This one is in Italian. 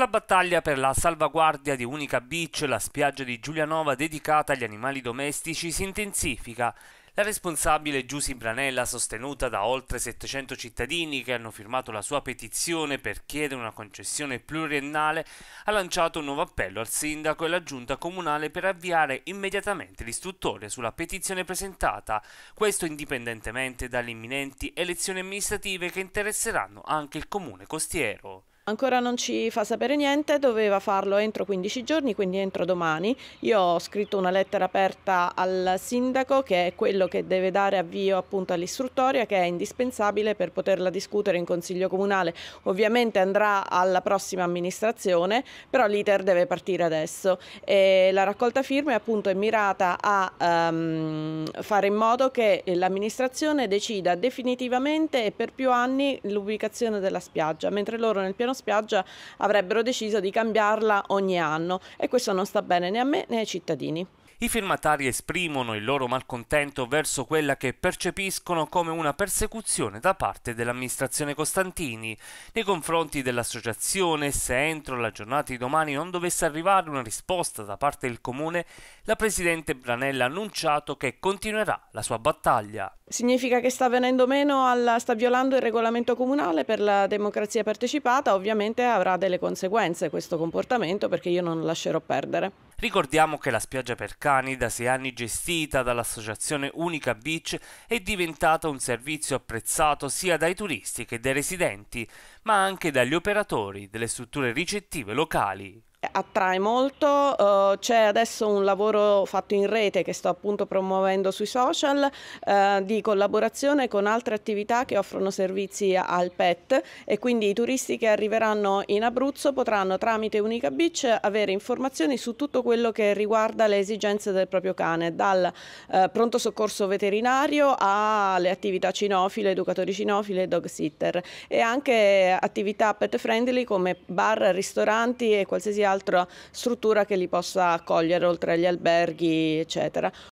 La battaglia per la salvaguardia di Unica Beach, la spiaggia di Giulianova dedicata agli animali domestici, si intensifica. La responsabile Giusy Branella, sostenuta da oltre 700 cittadini che hanno firmato la sua petizione per chiedere una concessione pluriennale, ha lanciato un nuovo appello al sindaco e alla giunta comunale per avviare immediatamente l'istruttoria sulla petizione presentata, questo indipendentemente dalle imminenti elezioni amministrative che interesseranno anche il comune costiero ancora non ci fa sapere niente, doveva farlo entro 15 giorni, quindi entro domani. Io ho scritto una lettera aperta al sindaco che è quello che deve dare avvio appunto all'istruttoria che è indispensabile per poterla discutere in consiglio comunale. Ovviamente andrà alla prossima amministrazione, però l'iter deve partire adesso e la raccolta firme appunto è mirata a um, fare in modo che l'amministrazione decida definitivamente e per più anni l'ubicazione della spiaggia, mentre loro nel piano spiaggia avrebbero deciso di cambiarla ogni anno e questo non sta bene né a me né ai cittadini. I firmatari esprimono il loro malcontento verso quella che percepiscono come una persecuzione da parte dell'amministrazione Costantini nei confronti dell'associazione se entro la giornata di domani non dovesse arrivare una risposta da parte del comune, la presidente Branella ha annunciato che continuerà la sua battaglia. Significa che sta venendo meno, alla, sta violando il regolamento comunale per la democrazia partecipata, ovviamente avrà delle conseguenze questo comportamento perché io non lascerò perdere. Ricordiamo che la spiaggia per cani da sei anni gestita dall'associazione Unica Beach è diventata un servizio apprezzato sia dai turisti che dai residenti, ma anche dagli operatori delle strutture ricettive locali attrae molto, uh, c'è adesso un lavoro fatto in rete che sto appunto promuovendo sui social uh, di collaborazione con altre attività che offrono servizi al PET e quindi i turisti che arriveranno in Abruzzo potranno tramite Unica Beach avere informazioni su tutto quello che riguarda le esigenze del proprio cane, dal uh, pronto soccorso veterinario alle attività cinofile, educatori cinofile e dog sitter e anche attività pet friendly come bar, ristoranti e qualsiasi altro altra struttura che li possa accogliere oltre agli alberghi, eccetera.